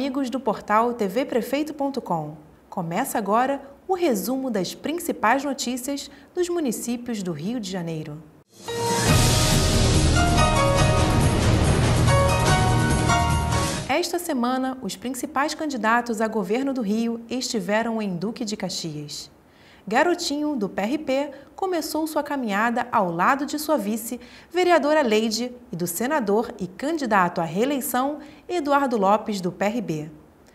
amigos do portal tvprefeito.com. Começa agora o resumo das principais notícias dos municípios do Rio de Janeiro. Esta semana, os principais candidatos a governo do Rio estiveram em Duque de Caxias. Garotinho, do PRP, começou sua caminhada ao lado de sua vice, vereadora Leide, e do senador e candidato à reeleição, Eduardo Lopes, do PRB.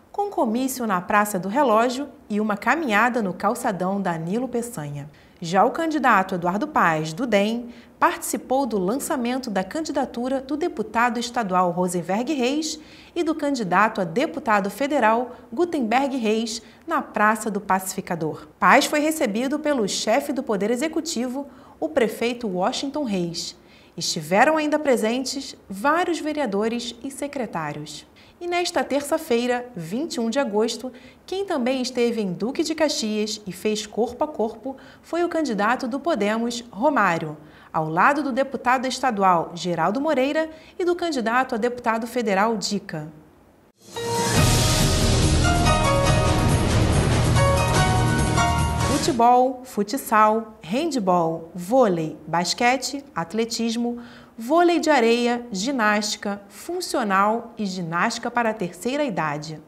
Com comício na Praça do Relógio e uma caminhada no calçadão Danilo Peçanha. Já o candidato Eduardo Paz, do DEM, participou do lançamento da candidatura do deputado estadual Rosenberg Reis e do candidato a deputado federal Gutenberg Reis na Praça do Pacificador. Paz foi recebido pelo chefe do Poder Executivo, o prefeito Washington Reis. Estiveram ainda presentes vários vereadores e secretários. E nesta terça-feira, 21 de agosto, quem também esteve em Duque de Caxias e fez corpo a corpo foi o candidato do Podemos, Romário, ao lado do deputado estadual Geraldo Moreira e do candidato a deputado federal Dica. Futebol, futsal, handball, vôlei, basquete, atletismo vôlei de areia, ginástica, funcional e ginástica para a terceira idade.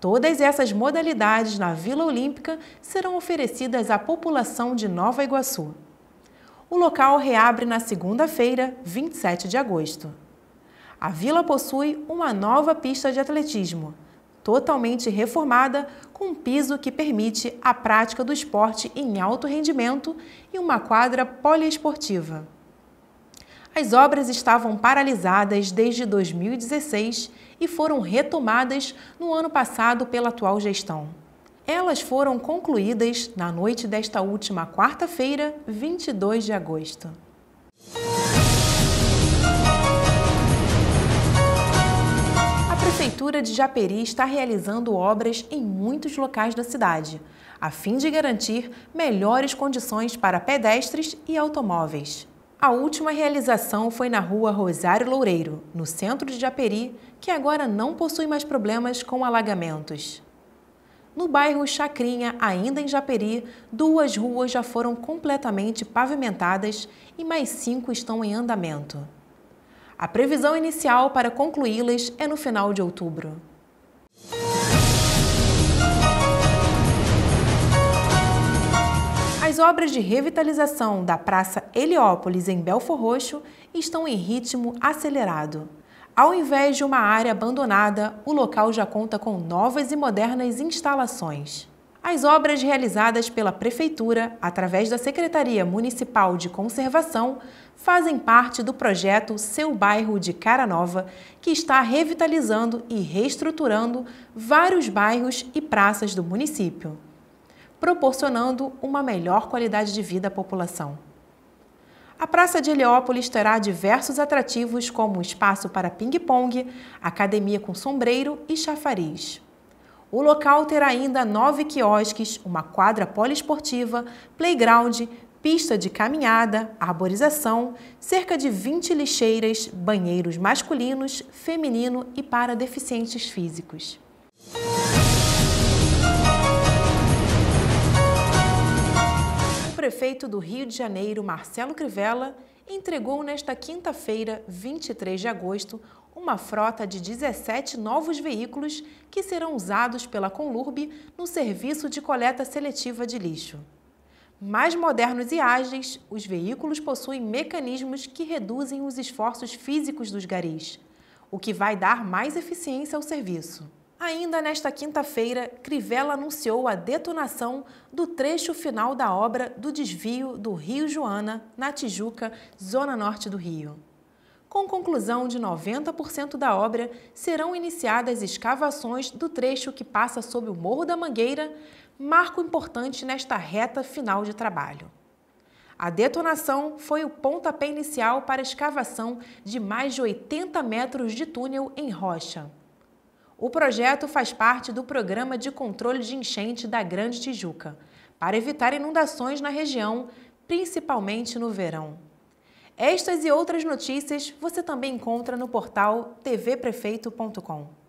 Todas essas modalidades na Vila Olímpica serão oferecidas à população de Nova Iguaçu. O local reabre na segunda-feira, 27 de agosto. A vila possui uma nova pista de atletismo, totalmente reformada, com um piso que permite a prática do esporte em alto rendimento e uma quadra poliesportiva. As obras estavam paralisadas desde 2016 e foram retomadas no ano passado pela atual gestão. Elas foram concluídas na noite desta última quarta-feira, 22 de agosto. A Prefeitura de Japeri está realizando obras em muitos locais da cidade, a fim de garantir melhores condições para pedestres e automóveis. A última realização foi na rua Rosário Loureiro, no centro de Japeri, que agora não possui mais problemas com alagamentos. No bairro Chacrinha, ainda em Japeri, duas ruas já foram completamente pavimentadas e mais cinco estão em andamento. A previsão inicial para concluí-las é no final de outubro. obras de revitalização da Praça Heliópolis, em Belfor Roxo, estão em ritmo acelerado. Ao invés de uma área abandonada, o local já conta com novas e modernas instalações. As obras realizadas pela Prefeitura, através da Secretaria Municipal de Conservação, fazem parte do projeto Seu Bairro de Cara Nova, que está revitalizando e reestruturando vários bairros e praças do município proporcionando uma melhor qualidade de vida à população. A Praça de Heliópolis terá diversos atrativos, como espaço para ping-pong, academia com sombreiro e chafariz. O local terá ainda nove quiosques, uma quadra poliesportiva, playground, pista de caminhada, arborização, cerca de 20 lixeiras, banheiros masculinos, feminino e para deficientes físicos. prefeito do Rio de Janeiro, Marcelo Crivella, entregou nesta quinta-feira, 23 de agosto, uma frota de 17 novos veículos que serão usados pela Conlurb no serviço de coleta seletiva de lixo. Mais modernos e ágeis, os veículos possuem mecanismos que reduzem os esforços físicos dos garis, o que vai dar mais eficiência ao serviço. Ainda nesta quinta-feira, Crivella anunciou a detonação do trecho final da obra do desvio do Rio Joana, na Tijuca, zona norte do Rio. Com conclusão de 90% da obra, serão iniciadas escavações do trecho que passa sob o Morro da Mangueira, marco importante nesta reta final de trabalho. A detonação foi o pontapé inicial para a escavação de mais de 80 metros de túnel em rocha. O projeto faz parte do Programa de Controle de Enchente da Grande Tijuca, para evitar inundações na região, principalmente no verão. Estas e outras notícias você também encontra no portal tvprefeito.com.